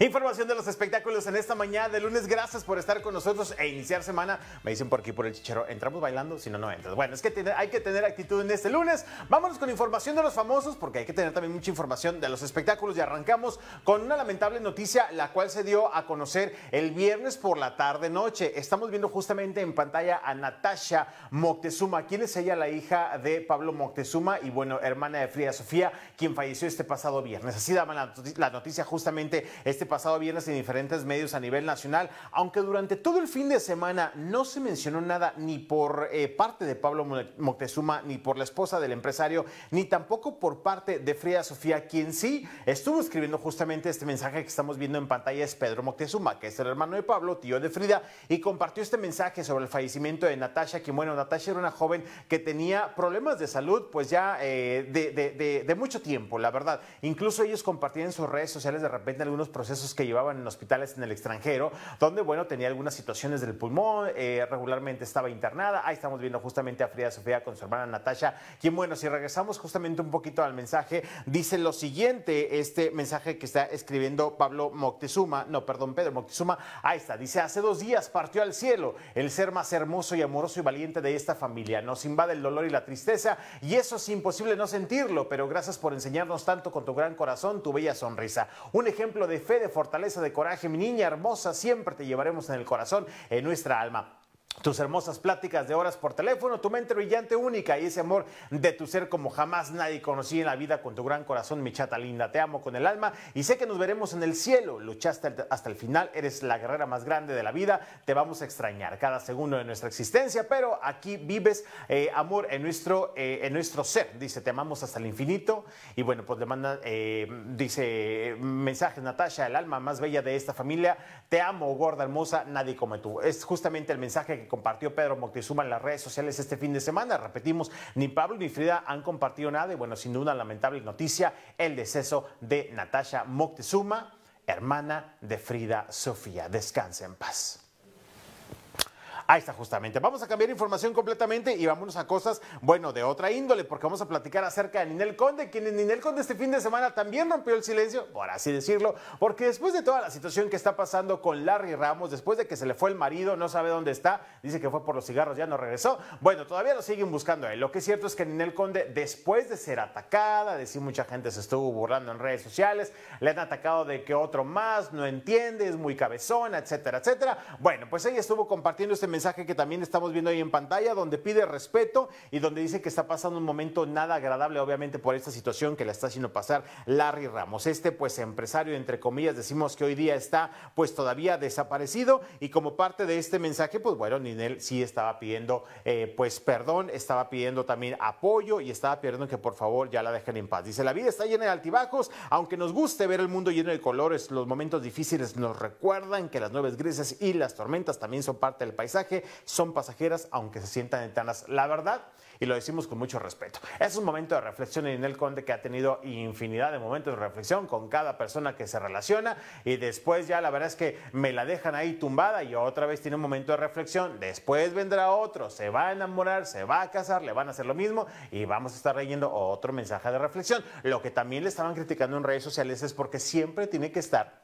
Información de los espectáculos en esta mañana de lunes. Gracias por estar con nosotros e iniciar semana. Me dicen por aquí, por el chichero, ¿entramos bailando? Si no, no entras. Bueno, es que hay que tener actitud en este lunes. Vámonos con información de los famosos porque hay que tener también mucha información de los espectáculos y arrancamos con una lamentable noticia, la cual se dio a conocer el viernes por la tarde-noche. Estamos viendo justamente en pantalla a Natasha Moctezuma, ¿Quién es ella la hija de Pablo Moctezuma y bueno, hermana de Frida Sofía, quien falleció este pasado viernes. Así daba la noticia justamente este pasado viernes en diferentes medios a nivel nacional, aunque durante todo el fin de semana no se mencionó nada ni por eh, parte de Pablo Moctezuma, ni por la esposa del empresario, ni tampoco por parte de Frida Sofía, quien sí estuvo escribiendo justamente este mensaje que estamos viendo en pantalla, es Pedro Moctezuma, que es el hermano de Pablo, tío de Frida, y compartió este mensaje sobre el fallecimiento de Natasha, que bueno, Natasha era una joven que tenía problemas de salud, pues ya eh, de, de mucho tiempo, la verdad. Incluso ellos compartían en sus redes sociales de repente algunos procesos que llevaban en hospitales en el extranjero, donde, bueno, tenía algunas situaciones del pulmón, eh, regularmente estaba internada. Ahí estamos viendo justamente a Frida Sofía con su hermana Natasha, quien, bueno, si regresamos justamente un poquito al mensaje, dice lo siguiente, este mensaje que está escribiendo Pablo Moctezuma, no, perdón, Pedro Moctezuma, ahí está, dice, hace dos días partió al cielo el ser más hermoso y amoroso y valiente de esta familia. Nos invade el dolor y la tristeza y eso es imposible no sentirlo, pero gracias por enseñarnos tanto con tu gran corazón, tu bella sonrisa. Un ejemplo de fe de fortaleza, de coraje, mi niña hermosa, siempre te llevaremos en el corazón, en nuestra alma. Tus hermosas pláticas de horas por teléfono, tu mente brillante única y ese amor de tu ser como jamás nadie conocí en la vida con tu gran corazón, mi chata linda. Te amo con el alma y sé que nos veremos en el cielo. Luchaste hasta el final, eres la guerrera más grande de la vida. Te vamos a extrañar cada segundo de nuestra existencia, pero aquí vives eh, amor en nuestro, eh, en nuestro ser. Dice, te amamos hasta el infinito. Y bueno, pues le manda, eh, dice, mensaje Natasha, el alma más bella de esta familia. Te amo, gorda, hermosa, nadie como tú. Es justamente el mensaje que compartió Pedro Moctezuma en las redes sociales este fin de semana. Repetimos, ni Pablo ni Frida han compartido nada y bueno, sin duda lamentable noticia, el deceso de Natasha Moctezuma, hermana de Frida Sofía. Descanse en paz. Ahí está justamente. Vamos a cambiar información completamente y vámonos a cosas, bueno, de otra índole, porque vamos a platicar acerca de Ninel Conde, quien en Ninel Conde este fin de semana también rompió el silencio, por así decirlo, porque después de toda la situación que está pasando con Larry Ramos, después de que se le fue el marido, no sabe dónde está, dice que fue por los cigarros, ya no regresó, bueno, todavía lo siguen buscando a él. Lo que es cierto es que Ninel Conde, después de ser atacada, de mucha gente se estuvo burlando en redes sociales, le han atacado de que otro más no entiende, es muy cabezona, etcétera, etcétera. Bueno, pues ella estuvo compartiendo este mensaje mensaje que también estamos viendo ahí en pantalla, donde pide respeto y donde dice que está pasando un momento nada agradable, obviamente, por esta situación que la está haciendo pasar Larry Ramos. Este, pues, empresario, entre comillas, decimos que hoy día está, pues, todavía desaparecido y como parte de este mensaje, pues, bueno, Ninel sí estaba pidiendo, eh, pues, perdón, estaba pidiendo también apoyo y estaba pidiendo que, por favor, ya la dejen en paz. Dice, la vida está llena de altibajos, aunque nos guste ver el mundo lleno de colores, los momentos difíciles nos recuerdan que las nubes grises y las tormentas también son parte del paisaje son pasajeras, aunque se sientan eternas. La verdad, y lo decimos con mucho respeto. Es un momento de reflexión en el Conde que ha tenido infinidad de momentos de reflexión con cada persona que se relaciona y después ya la verdad es que me la dejan ahí tumbada y otra vez tiene un momento de reflexión. Después vendrá otro, se va a enamorar, se va a casar, le van a hacer lo mismo y vamos a estar leyendo otro mensaje de reflexión. Lo que también le estaban criticando en redes sociales es porque siempre tiene que estar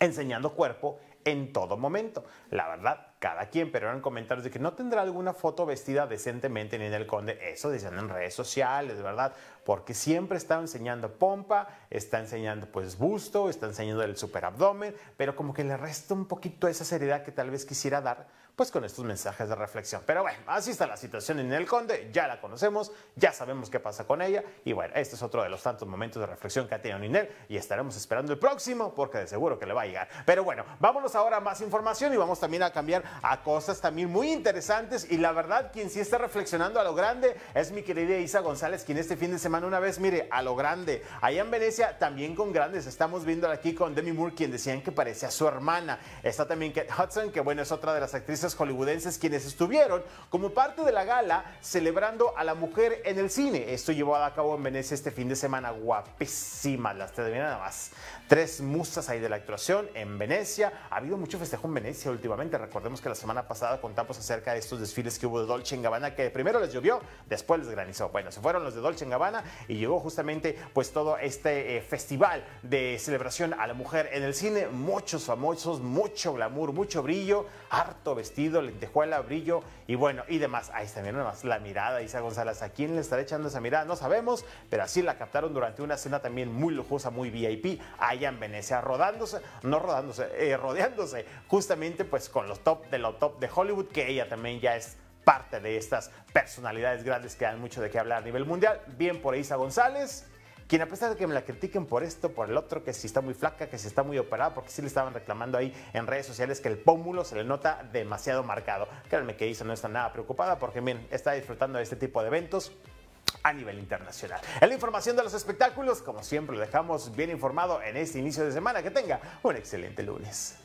enseñando cuerpo en todo momento. La verdad, cada quien, pero eran comentarios de que no tendrá alguna foto vestida decentemente ni en el conde. Eso dicen en redes sociales, ¿verdad? Porque siempre está enseñando pompa, está enseñando pues busto, está enseñando el superabdomen, pero como que le resta un poquito esa seriedad que tal vez quisiera dar pues con estos mensajes de reflexión. Pero bueno, así está la situación en el conde, ya la conocemos, ya sabemos qué pasa con ella y bueno, este es otro de los tantos momentos de reflexión que ha tenido Ninel y estaremos esperando el próximo porque de seguro que le va a llegar. Pero bueno, vámonos ahora a más información y vamos también a cambiar a cosas también muy interesantes y la verdad quien sí está reflexionando a lo grande es mi querida Isa González, quien este fin de semana una vez, mire, a lo grande, allá en Venecia también con grandes, estamos viendo aquí con Demi Moore, quien decían que parecía su hermana, está también Kate Hudson, que bueno, es otra de las actrices hollywoodenses quienes estuvieron como parte de la gala celebrando a la mujer en el cine, esto llevó a cabo en Venecia este fin de semana, guapísima las tres, nada más, tres musas ahí de la actuación en Venecia, ha habido mucho festejo en Venecia últimamente, recordemos que la semana pasada contamos acerca de estos desfiles que hubo de Dolce en Gabbana, que primero les llovió, después les granizó. Bueno, se fueron los de Dolce en Gabbana y llegó justamente pues todo este eh, festival de celebración a la mujer en el cine. Muchos famosos, mucho glamour, mucho brillo, harto vestido, lentejuela, brillo y bueno, y demás. Ahí está, miren más la mirada, Isa González. ¿A quién le estará echando esa mirada? No sabemos, pero así la captaron durante una cena también muy lujosa, muy VIP, allá en Venecia, rodándose, no rodándose, eh, rodeándose justamente pues con los top de la top de Hollywood, que ella también ya es parte de estas personalidades grandes que dan mucho de qué hablar a nivel mundial. Bien por Isa González, quien a pesar de que me la critiquen por esto, por el otro, que si está muy flaca, que si está muy operada, porque sí le estaban reclamando ahí en redes sociales que el pómulo se le nota demasiado marcado. Créanme que Isa no está nada preocupada porque, bien, está disfrutando de este tipo de eventos a nivel internacional. En la información de los espectáculos, como siempre, lo dejamos bien informado en este inicio de semana. Que tenga un excelente lunes.